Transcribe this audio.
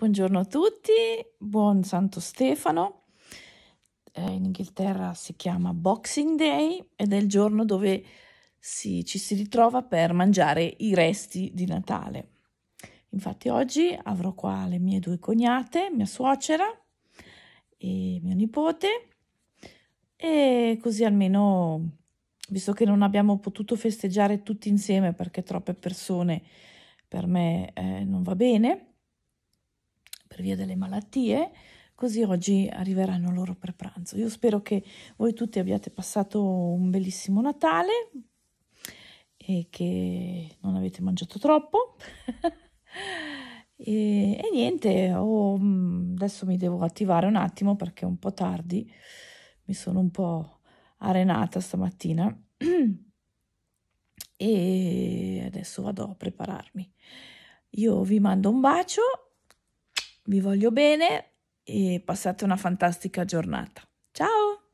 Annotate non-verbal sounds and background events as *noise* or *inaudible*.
Buongiorno a tutti, buon Santo Stefano. Eh, in Inghilterra si chiama Boxing Day ed è il giorno dove si, ci si ritrova per mangiare i resti di Natale. Infatti oggi avrò qua le mie due cognate, mia suocera e mio nipote e così almeno, visto che non abbiamo potuto festeggiare tutti insieme perché troppe persone per me eh, non va bene, per via delle malattie, così oggi arriveranno loro per pranzo. Io spero che voi tutti abbiate passato un bellissimo Natale e che non avete mangiato troppo. *laughs* e, e, niente, oh, adesso mi devo attivare un attimo perché è un po' tardi, mi sono un po' arenata stamattina *clears throat* e adesso vado a prepararmi. Io vi mando un bacio vi voglio bene e passate una fantastica giornata. Ciao!